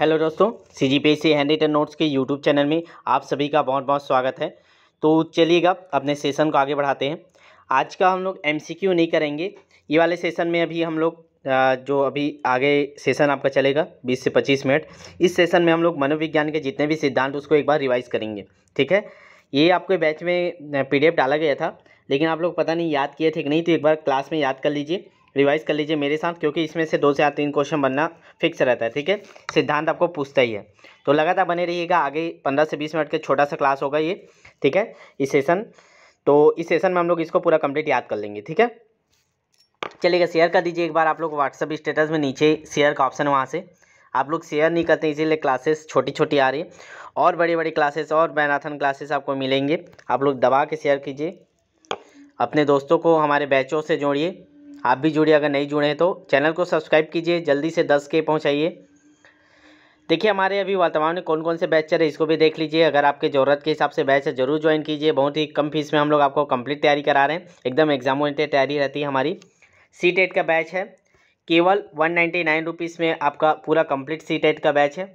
hello दोस्तों C G P C hand written notes के YouTube channel में आप सभी का बहुत बहुत स्वागत है तो चलिएगा अपने सेशन को आगे बढ़ाते हैं आज का हम लोग एम सी क्यू नहीं करेंगे ये वाले सेशन में अभी हम लोग जो अभी आगे सेशन आपका चलेगा 20 से 25 मिनट इस सेशन में हम लोग मनोविज्ञान के जितने भी सिद्धांत उसको एक बार रिवाइज़ करेंगे ठीक है ये आपके बैच में पी डाला गया था लेकिन आप लोग पता नहीं याद किए थे कि नहीं तो एक बार क्लास में याद कर लीजिए रिवाइज कर लीजिए मेरे साथ क्योंकि इसमें से दो से या तीन क्वेश्चन बनना फिक्स रहता है ठीक है सिद्धांत आपको पूछता ही है तो लगातार बने रहिएगा आगे पंद्रह से बीस मिनट के छोटा सा क्लास होगा ये ठीक है इस सेशन तो इस सेशन में हम लोग इसको पूरा कंप्लीट याद कर लेंगे ठीक है चलिएगा शेयर कर दीजिए एक बार आप लोग व्हाट्सअप स्टेटस में नीचे शेयर का ऑप्शन वहाँ से आप लोग शेयर नहीं करते इसीलिए क्लासेस छोटी छोटी आ रही है और बड़ी बड़ी क्लासेस और मैराथन क्लासेस आपको मिलेंगे आप लोग दबा के शेयर कीजिए अपने दोस्तों को हमारे बैचों से जोड़िए आप भी जुड़िए अगर नहीं जुड़े हैं तो चैनल को सब्सक्राइब कीजिए जल्दी से दस के पहुँचाइए देखिए हमारे अभी वर्तमान में कौन कौन से बैच चल रहे इसको भी देख लीजिए अगर आपके ज़रूरत के हिसाब से बैच है जरूर ज्वाइन कीजिए बहुत ही कम फीस में हम लोग आपको कंप्लीट तैयारी करा रहे हैं एकदम एग्जाम ओरिएंटेड तैयारी रहती है हमारी सी टेट का बैच है केवल वन नाइन्टी नाइन रुपीज़ में आपका पूरा कम्प्लीट सी टेट का बैच है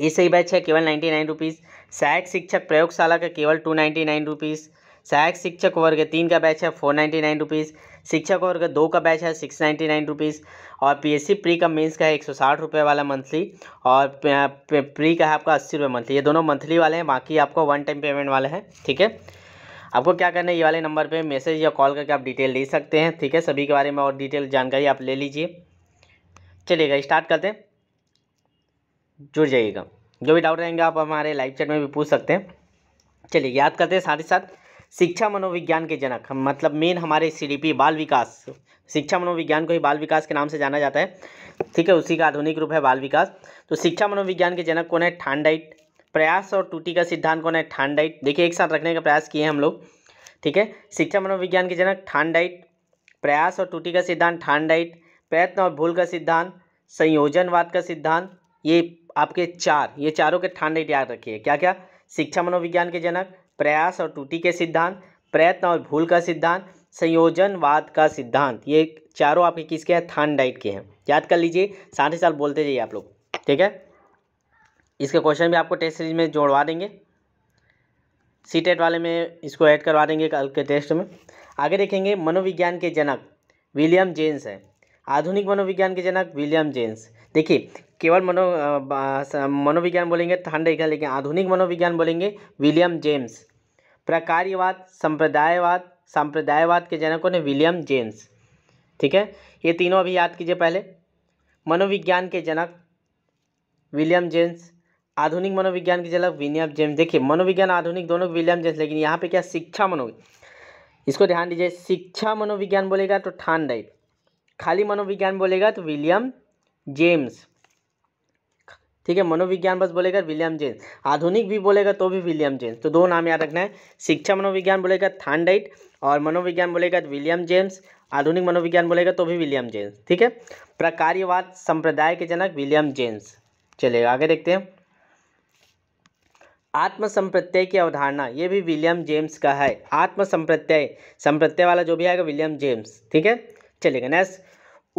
ये सही बैच है केवल नाइन्टी नाइन रुपीज़ सहायक शिक्षक प्रयोगशाला का केवल टू नाइन्टी नाइन रुपीज़ सहायक शिक्षक वर्ग तीन का बैच है फोर नाइन्टी नाइन रुपीज़ शिक्षक वर्ग दो का बैच है सिक्स नाइन्टी नाइन रुपीज़ और पीएससी प्री का मेंस का है एक सौ साठ रुपये वाला मंथली और प्री का है आपका अस्सी रुपये मंथली ये दोनों मंथली वाले हैं बाकी आपको वन टाइम पेमेंट वाले हैं ठीक है आपको क्या करना है ये वाले नंबर पर मैसेज या कॉल करके आप डिटेल ले सकते हैं ठीक है सभी के बारे में और डिटेल जानकारी आप ले लीजिए चलिएगा स्टार्ट करते हैं जुड़ जाइएगा जो भी डाउट रहेंगे आप हमारे लाइव चैट में भी पूछ सकते हैं चलिए याद करते हैं साथ ही साथ शिक्षा मनोविज्ञान के जनक हम मतलब मेन हमारे सी बाल विकास शिक्षा मनोविज्ञान को ही बाल विकास के नाम से जाना जाता है ठीक है उसी का आधुनिक रूप है बाल विकास तो शिक्षा मनोविज्ञान के जनक कौन है ठांडाइट प्रयास और टूटी का सिद्धांत कौन है ठांडाइट देखिए एक साथ रखने का प्रयास किए हैं हम लोग ठीक है शिक्षा मनोविज्ञान के जनक ठांडाइट प्रयास और टूटी का सिद्धांत ठांडाइट प्रयत्न और भूल का सिद्धांत संयोजनवाद का सिद्धांत ये आपके चार ये चारों के ठांडाइट याद रखिए क्या क्या शिक्षा मनोविज्ञान के जनक प्रयास और टूटी के सिद्धांत प्रयत्न और भूल का सिद्धांत संयोजनवाद का सिद्धांत ये चारों आपके किसके हैं थान डाइट के हैं याद कर लीजिए साथ ही साथ बोलते जाइए आप लोग ठीक है इसके क्वेश्चन भी आपको टेस्ट सीरीज में जोड़वा देंगे सी टेट e वाले में इसको ऐड करवा देंगे कल के टेस्ट में आगे देखेंगे मनोविज्ञान के जनक विलियम जेम्स है आधुनिक मनोविज्ञान के जनक विलियम जेम्स देखिए केवल मनो मनोविज्ञान बोलेंगे ठंड लेकिन आधुनिक मनोविज्ञान बोलेंगे विलियम जेम्स प्रकारवाद संप्रदायवाद सांप्रदायवाद के जनक कौन है विलियम जेम्स ठीक है ये तीनों अभी याद कीजिए पहले मनोविज्ञान के जनक विलियम जेम्स आधुनिक मनोविज्ञान के जनक विलियम जेम्स देखिए मनोविज्ञान आधुनिक दोनों विलियम जेम्स लेकिन यहाँ पे क्या शिक्षा मनोविज्ञान इसको ध्यान दीजिए शिक्षा मनोविज्ञान बोलेगा तो ठान डाइट खाली मनोविज्ञान बोलेगा तो विलियम जेम्स ठीक है मनोविज्ञान बस बोलेगा विलियम जेम्स आधुनिक भी बोलेगा तो भी विलियम जेम्स तो दो नाम याद रखना है शिक्षा मनोविज्ञान बोलेगा थानडाइट और मनोविज्ञान बोलेगा विलियम जेम्स आधुनिक मनोविज्ञान बोलेगा तो भी विलियम जेम्स ठीक है प्रकार्यवाद संप्रदाय के जनक विलियम जेम्स चलिए आगे देखते हैं आत्म संप्रत्यय की अवधारणा ये भी विलियम जेम्स का है आत्म संप्रत्यय संप्रत्यय वाला जो भी आएगा विलियम जेम्स ठीक है चलेगा नेक्स्ट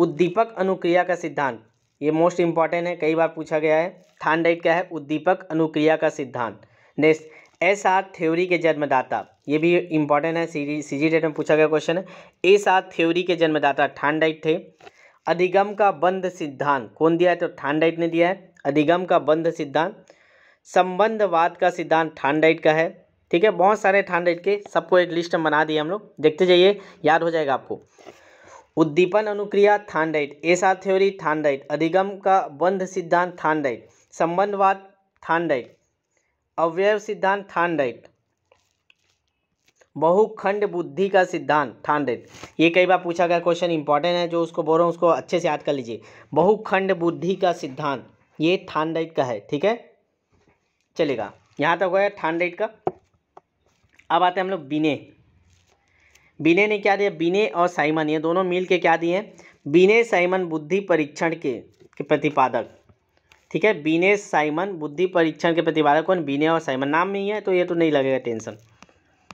उद्दीपक अनुक्रिया का सिद्धांत ये मोस्ट इंपॉर्टेंट है कई बार पूछा गया है थानडाइट क्या है उद्दीपक अनुक्रिया का सिद्धांत नेक्स्ट एस आर थ्योरी के जन्मदाता ये भी इंपॉर्टेंट है सीजी सीजी डेट में पूछा गया क्वेश्चन है एस आर थ्योरी के जन्मदाता थानडाइट थे अधिगम का बंध सिद्धांत कौन दिया है तो थानडाइट ने दिया है अधिगम का बंध सिद्धांत संबंधवाद का सिद्धांत थानडाइट का है ठीक है बहुत सारे थानडाइट के सबको एक लिस्ट बना दिए हम लोग देखते जाइए याद हो जाएगा आपको उद्दीपन अनुक्रिया थांडाइट एसा थ्योरी थांडाइट अधिगम का बंध सिद्धांत थांडाइट संबंधवाद थांडाइट अवयव सिद्धांत थांडाइट बहुखंड बुद्धि का सिद्धांत थांडेड ये कई बार पूछा गया क्वेश्चन इंपॉर्टेंट है जो उसको बोल रहा हूँ उसको अच्छे से याद कर लीजिए बहुखंड बुद्धि का सिद्धांत ये थांडेड का है ठीक है चलेगा यहाँ तक हो गया थांडेड का अब आते हैं हम लोग बिने बिने ने क्या दिया बिने और साइमन ये दोनों मिल के क्या दिए बिने साइमन बुद्धि परीक्षण के के प्रतिपादक ठीक है बिने साइमन बुद्धि परीक्षण के प्रतिपादक कौन बिने और साइमन नाम में ही है तो ये तो नहीं लगेगा टेंशन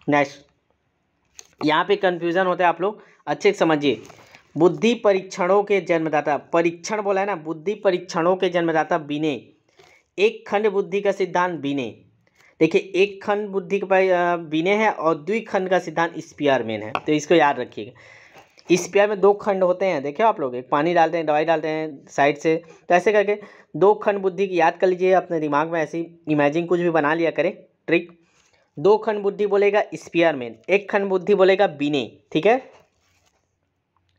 नेक्स्ट यहाँ पे कन्फ्यूज़न होता है आप लोग अच्छे से समझिए बुद्धि परीक्षणों के जन्मदाता परीक्षण बोला है ना बुद्धि परीक्षणों के जन्मदाता बिने एक खंड बुद्धि का सिद्धांत बिने देखिए एक खंड बुद्धि के बिने हैं और द्वि खंड का सिद्धांत मेन है तो इसको याद रखिएगा स्पीयर में दो खंड होते हैं देखिए आप लोग एक पानी डालते हैं दवाई डालते हैं साइड से तो ऐसे करके दो खंड बुद्धि की याद कर लीजिए अपने दिमाग में ऐसी इमेजिन कुछ भी बना लिया करें ट्रिक दो खंड बुद्धि बोलेगा मेन एक खंड बुद्धि बोलेगा बिने ठीक है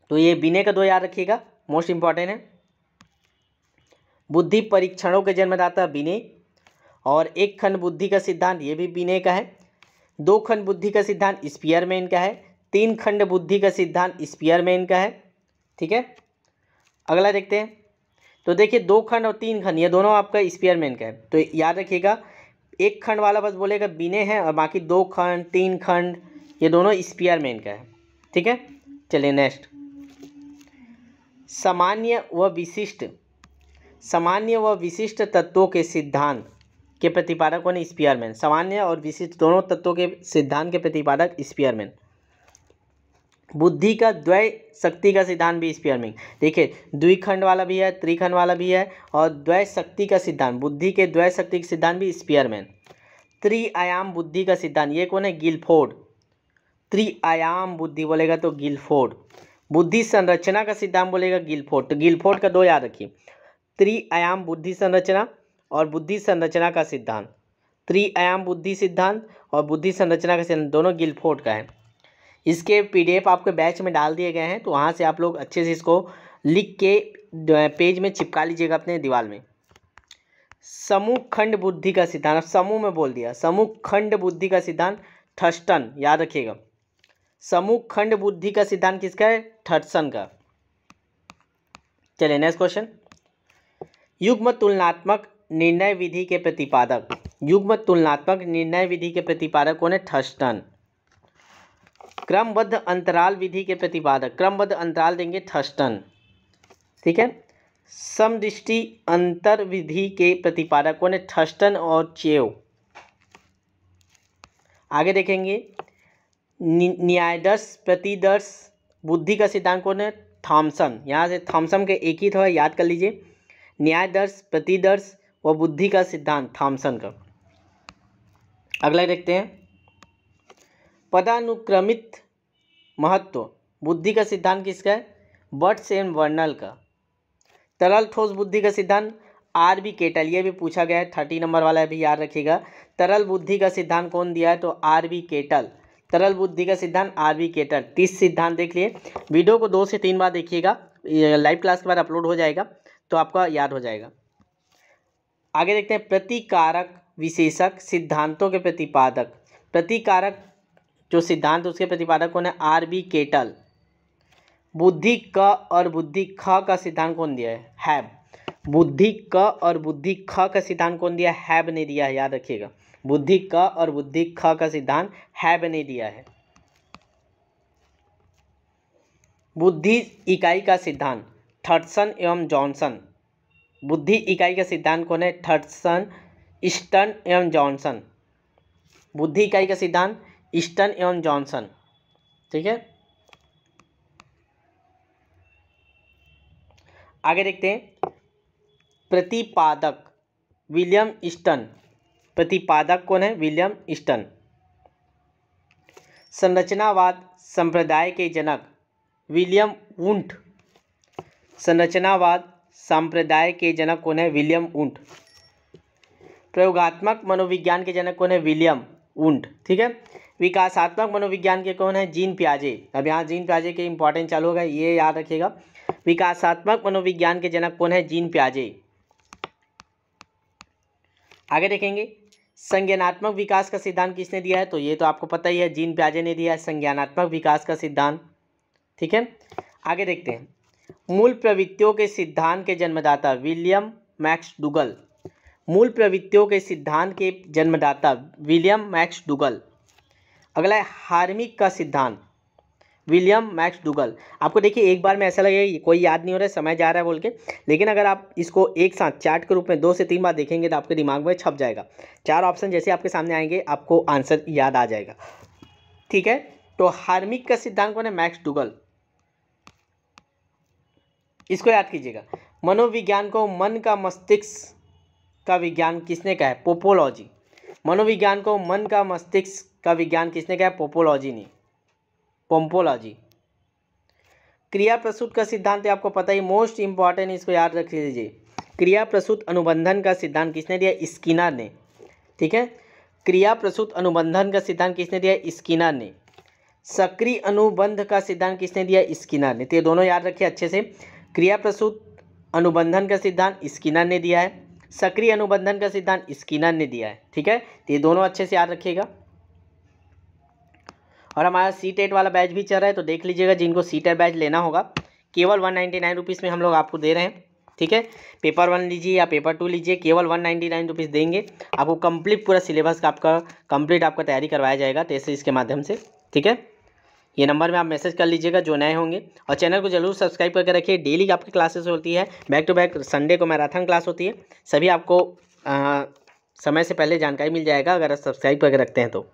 तो ये बिने का दो याद रखिएगा मोस्ट इंपॉर्टेंट है बुद्धि परीक्षणों के जन्मदाता बिने और एक खंड बुद्धि का सिद्धांत ये भी बिने का है दो खंड बुद्धि का सिद्धांत स्पीयरमैन का है तीन खंड बुद्धि का सिद्धांत स्पीयरमैन का है ठीक है अगला देखते हैं तो देखिए दो खंड और तीन खंड ये दोनों आपका स्पीयरमैन का है तो याद रखिएगा एक खंड वाला बस बोलेगा बिने है और बाकी दो खंड तीन खंड ये दोनों स्पीयरमैन का है ठीक है चलिए नेक्स्ट सामान्य व विशिष्ट सामान्य व विशिष्ट तत्वों के सिद्धांत के प्रतिपादक कौन स्पियरमैन सामान्य और विशिष्ट दोनों तत्वों के सिद्धांत के प्रतिपादक स्पियरमैन बुद्धि का द्वय शक्ति का सिद्धांत भी स्पियरमैन देखिए द्विखंड वाला भी है त्रिखंड वाला भी है और द्वय शक्ति का सिद्धांत बुद्धि के द्वय शक्ति का सिद्धांत भी स्पियरमैन त्रिआयाम बुद्धि का सिद्धांत ये कौन है गिलफोर्ड त्रिआयाम बुद्धि बोलेगा तो गिलफोर्ड बुद्धि संरचना का सिद्धांत बोलेगा गिलफोर्ड तो गिलफोर्ड का दो याद रखिए त्रिआयाम बुद्धि संरचना और बुद्धि संरचना का सिद्धांत त्रिआयाम बुद्धि सिद्धांत और बुद्धि संरचना का सिद्धांत दोनों गिलफोर्ड का है इसके पीडीएफ आपके बैच में डाल दिए गए हैं तो वहाँ से आप लोग अच्छे से इसको लिख के पेज में चिपका लीजिएगा अपने दीवार में समूह खंड बुद्धि का सिद्धांत समूह में बोल दिया समूह खंड बुद्धि का सिद्धांत ठस्टन याद रखिएगा समूह खंड बुद्धि का सिद्धांत किसका है ठटसन का चलिए नेक्स्ट क्वेश्चन युग्म तुलनात्मक निर्णय विधि के प्रतिपादक युग्म तुलनात्मक निर्णय विधि के प्रतिपादक कौन है ठस्टन क्रमबद्ध अंतराल विधि के प्रतिपादक क्रमबद्ध अंतराल देंगे ठस्टन ठीक है समदृष्टि अंतर विधि के प्रतिपादक कौन है ठस्टन और चेव आगे देखेंगे न्यायदर्श प्रतिदर्श बुद्धि का सिद्धांत कौन है थॉम्सन यहाँ से थॉम्सन के एक ही थोड़ा तो याद कर लीजिए न्यायदर्श प्रतिदर्श व बुद्धि का सिद्धांत थॉमसन का अगला देखते हैं पदानुक्रमित महत्व बुद्धि का सिद्धांत किसका है बर्ट्स एंड वर्नल का तरल ठोस बुद्धि का सिद्धांत आर बी केटल ये भी पूछा गया है थर्टी नंबर वाला भी याद रखिएगा तरल बुद्धि का सिद्धांत कौन दिया है तो आर बी केटल तरल बुद्धि का सिद्धांत आर बी केटल तीस सिद्धांत देख लिए वीडियो को दो से तीन बार देखिएगा लाइव क्लास के बाद अपलोड हो जाएगा तो आपका याद हो जाएगा आगे देखते हैं प्रतिकारक विशेषक सिद्धांतों के प्रतिपादक प्रतिकारक जो सिद्धांत उसके प्रतिपादक कौन है आर बी केटल बुद्धि क और बुद्धि ख का सिद्धांत कौन दिया है हैब बुद्धि क और बुद्धि ख का सिद्धांत कौन दिया हैब ने दिया है याद रखिएगा बुद्धि क और बुद्धि ख का सिद्धांत हैब ने दिया है बुद्धि इकाई का सिद्धांत थर्टसन एवं जॉनसन बुद्धि इकाई का सिद्धांत कौन है थर्टसन ईस्टर्न एवं जॉनसन बुद्धि इकाई का सिद्धांत ईस्टर्न एवं जॉनसन ठीक है आगे देखते हैं प्रतिपादक विलियम ईस्टन प्रतिपादक कौन है विलियम ईस्टन संरचनावाद संप्रदाय के जनक विलियम वुंट संरचनावाद संप्रदाय के जनक कौन है विलियम ऊंट प्रयोगात्मक मनोविज्ञान के जनक कौन है विलियम ऊंट ठीक है विकासात्मक मनोविज्ञान के कौन है जीन प्याजे अब यहाँ जीन प्याजे के इंपॉर्टेंट चालू होगा ये याद रखिएगा विकासात्मक मनोविज्ञान के जनक कौन है जीन प्याजे आगे देखेंगे संज्ञानात्मक विकास का सिद्धांत किसने दिया है तो ये तो आपको पता ही है जीन प्याजे ने दिया है संज्ञानात्मक विकास का सिद्धांत ठीक है आगे देखते हैं मूल प्रवृत्तियों के सिद्धांत के जन्मदाता विलियम मैक्स डुगल मूल प्रवृत्तियों के सिद्धांत के जन्मदाता विलियम मैक्स डुगल अगला है हार्मिक का सिद्धांत विलियम मैक्स डुगल आपको देखिए एक बार में ऐसा लगेगा कोई याद नहीं हो रहा है समय जा रहा है बोल के लेकिन अगर आप इसको एक साथ चार्ट के रूप में दो से तीन बार देखेंगे तो आपके दिमाग में छप जाएगा चार ऑप्शन जैसे आपके सामने आएंगे आपको आंसर याद आ जाएगा ठीक है तो हार्मिक का सिद्धांत कौन है मैक्स डुगल इसको याद कीजिएगा मनोविज्ञान को मन का मस्तिष्क का विज्ञान किसने कहा है पोपोलॉजी मनोविज्ञान को मन का मस्तिष्क का विज्ञान किसने कहा है पोपोलॉजी ने पोम्पोलॉजी क्रिया प्रसूत का सिद्धांत आपको पता ही मोस्ट इंपॉर्टेंट इसको याद रख लीजिए क्रिया प्रसूत अनुबंधन का सिद्धांत किसने दिया स्किनर ने ठीक है क्रिया प्रसूत अनुबंधन का सिद्धांत किसने दिया स्किनर ने सक्रिय अनुबंध का सिद्धांत किसने दिया स्किनर ने तो ये दोनों याद रखिए अच्छे से क्रिया प्रसूत अनुबंधन का सिद्धांत स्किनर ने दिया है सक्रिय अनुबंधन का सिद्धांत स्किनर ने दिया है ठीक है तो ये दोनों अच्छे से याद रखिएगा और हमारा सी टेट वाला बैच भी चल रहा है तो देख लीजिएगा जिनको सी टेट बैच लेना होगा केवल वन नाइन्टी नाइन रुपीज़ में हम लोग आपको दे रहे हैं ठीक है पेपर वन लीजिए या पेपर टू लीजिए केवल वन नाइन्टी नाइन रुपीज़ देंगे आपको कंप्लीट पूरा सिलेबस का आपका कंप्लीट आपका तैयारी करवाया जाएगा तेज़ इसके माध्यम से ठीक है ये नंबर में आप मैसेज कर लीजिएगा जो नए होंगे और चैनल को जरूर सब्सक्राइब करके रखिए डेली आपकी क्लासेस होती है बैक टू बैक संडे को मैराथन क्लास होती है सभी आपको आ, समय से पहले जानकारी मिल जाएगा अगर आप सब्सक्राइब करके रखते हैं तो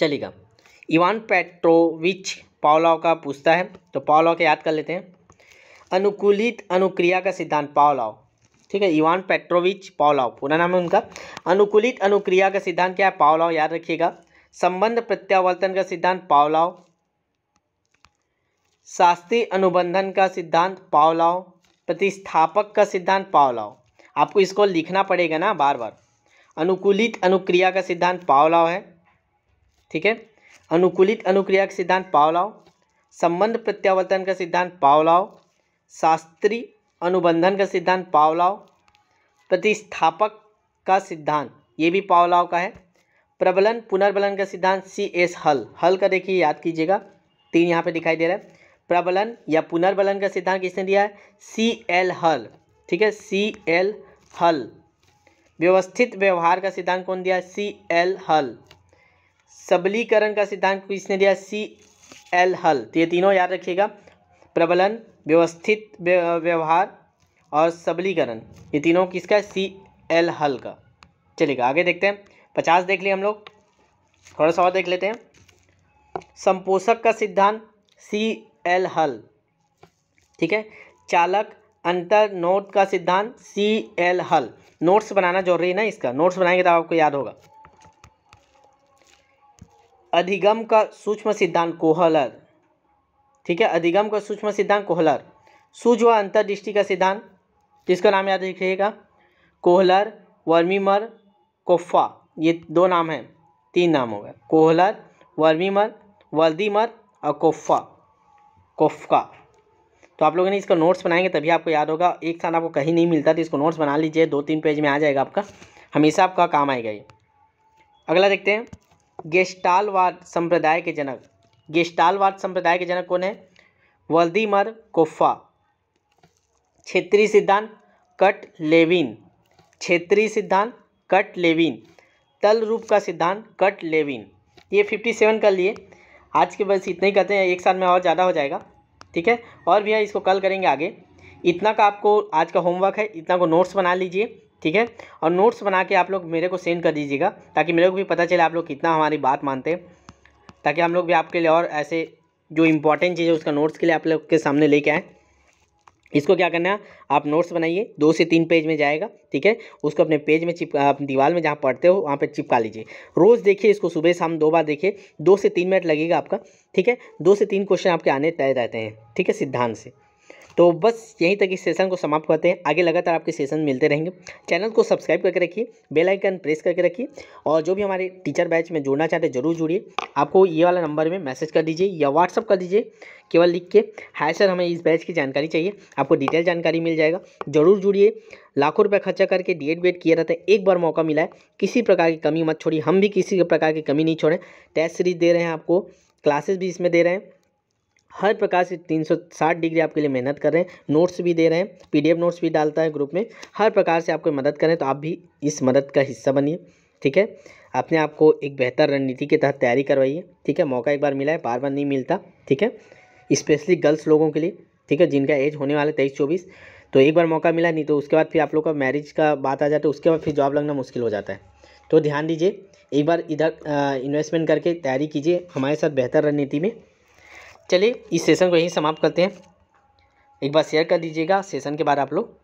चलिएगा इवान पेट्रोविच पावलाव का पूछता है तो पावलाव के याद कर लेते हैं अनुकूलित अनुक्रिया का सिद्धांत पावलाव ठीक है इवान पेट्रोविच पावलाव पूरा नाम है उनका अनुकूलित अनुक्रिया का सिद्धांत क्या है पावलाव याद रखिएगा संबंध प्रत्यावर्तन का सिद्धांत पावलाव शास्त्रीय अनुबंधन का सिद्धांत पावलाव प्रतिस्थापक का सिद्धांत पावलाव आपको इसको लिखना पड़ेगा ना बार बार अनुकूलित अनुक्रिया का सिद्धांत पावलाव है ठीक है अनुकूलित अनुक्रिया का सिद्धांत पावलाव संबंध प्रत्यावर्तन का सिद्धांत पावलाव शास्त्रीय अनुबंधन का सिद्धांत पावलाव प्रतिस्थापक का सिद्धांत ये भी पावलाव का है प्रबलन पुनर्बलन का सिद्धांत सी एस हल हल का देखिए याद कीजिएगा तीन यहाँ पे दिखाई दे रहा है प्रबलन या पुनर्बलन का सिद्धांत किसने दिया है सी एल हल ठीक है सी एल हल व्यवस्थित व्यवहार का सिद्धांत कौन दिया सी एल हल सबलीकरण का सिद्धांत किसने दिया सी एल हल तो ये तीनों याद रखिएगा प्रबलन व्यवस्थित व्यवहार और सबलीकरण ये तीनों किसका है सी एल हल का चलिएगा आगे देखते हैं पचास देख लिए हम लोग थोड़ा सा और देख लेते हैं संपोषक का सिद्धांत सी एल हल ठीक है चालक अंतर नोट का सिद्धांत सी एल हल नोट्स बनाना जरूरी है ना इसका नोट्स बनाएंगे तो आपको याद होगा अधिगम का सूक्ष्म सिद्धांत कोहलर ठीक है अधिगम का सूक्ष्म सिद्धांत कोहलर सूझ व अंतरदृष्टि का सिद्धांत जिसका नाम याद रखिएगा कोहलर वर्मीमर कोफा ये दो नाम हैं तीन नाम हो गए कोहलर वर्मीमर वर्दीमर और कोफ्फा कोफ्का तो आप लोगों ने इसका नोट्स बनाएंगे तभी आपको याद होगा एक साल आपको कहीं नहीं मिलता तो इसको नोट्स बना लीजिए दो तीन पेज में आ जाएगा आपका हमेशा आपका काम आएगा ये अगला देखते हैं गेस्टालवाद संप्रदाय के जनक गेस्टालवाद संप्रदाय के जनक कौन है वर्दीमर कोफा क्षेत्रीय सिद्धांत कट लेविन क्षेत्रीय सिद्धांत कट लेविन तल रूप का सिद्धांत कट लेविन ये फिफ्टी सेवन कर लिए आज के बस इतना ही करते हैं एक साल में और ज़्यादा हो जाएगा ठीक है और भैया इसको कल करेंगे आगे इतना का आपको आज का होमवर्क है इतना को नोट्स बना लीजिए ठीक है और नोट्स बना के आप लोग मेरे को सेंड कर दीजिएगा ताकि मेरे को भी पता चले आप लोग कितना हमारी बात मानते हैं ताकि हम लोग भी आपके लिए और ऐसे जो इम्पोर्टेंट चीज़ है उसका नोट्स के लिए आप लोग के सामने लेके आएँ इसको क्या करना है आप नोट्स बनाइए दो से तीन पेज में जाएगा ठीक है उसको अपने पेज में चिप आप दीवार में जहाँ पढ़ते हो वहाँ पे चिपका लीजिए रोज़ देखिए इसको सुबह शाम दो बार देखिए दो से तीन मिनट लगेगा आपका ठीक है दो से तीन क्वेश्चन आपके आने तय रहते हैं ठीक है सिद्धांत से तो बस यहीं तक इस सेशन को समाप्त करते हैं आगे लगातार आपके सेशन मिलते रहेंगे चैनल को सब्सक्राइब करके रखिए बेल आइकन प्रेस करके रखिए और जो भी हमारे टीचर बैच में जुड़ना चाहते हैं जरूर जुड़िए आपको ये वाला नंबर में मैसेज कर दीजिए या व्हाट्सअप कर दीजिए केवल लिख के हाय सर हमें इस बैच की जानकारी चाहिए आपको डिटेल जानकारी मिल जाएगा जरूर जुड़िए लाखों रुपये खर्चा करके डी एड किए रहते हैं एक बार मौका मिला है किसी प्रकार की कमी मत छोड़िए हम भी किसी प्रकार की कमी नहीं छोड़ें टेस्ट सीरीज दे रहे हैं आपको क्लासेस भी इसमें दे रहे हैं हर प्रकार से 360 डिग्री आपके लिए मेहनत कर रहे हैं नोट्स भी दे रहे हैं पीडीएफ नोट्स भी डालता है ग्रुप में हर प्रकार से आपको मदद करें तो आप भी इस मदद का हिस्सा बनिए ठीक है अपने आपको एक बेहतर रणनीति के तहत तैयारी करवाइए ठीक है मौका एक बार मिला है बार बार नहीं मिलता ठीक है स्पेशली गर्ल्स लोगों के लिए ठीक है जिनका एज होने वाला है तेईस चौबीस तो एक बार मौका मिला नहीं तो उसके बाद फिर आप लोग का मैरिज का बात आ जाता है उसके बाद फिर जॉब लगना मुश्किल हो जाता है तो ध्यान दीजिए एक बार इधर इन्वेस्टमेंट करके तैयारी कीजिए हमारे साथ बेहतर रणनीति में चलिए इस सेशन को यहीं समाप्त करते हैं एक बार शेयर कर दीजिएगा सेशन के बाद आप लोग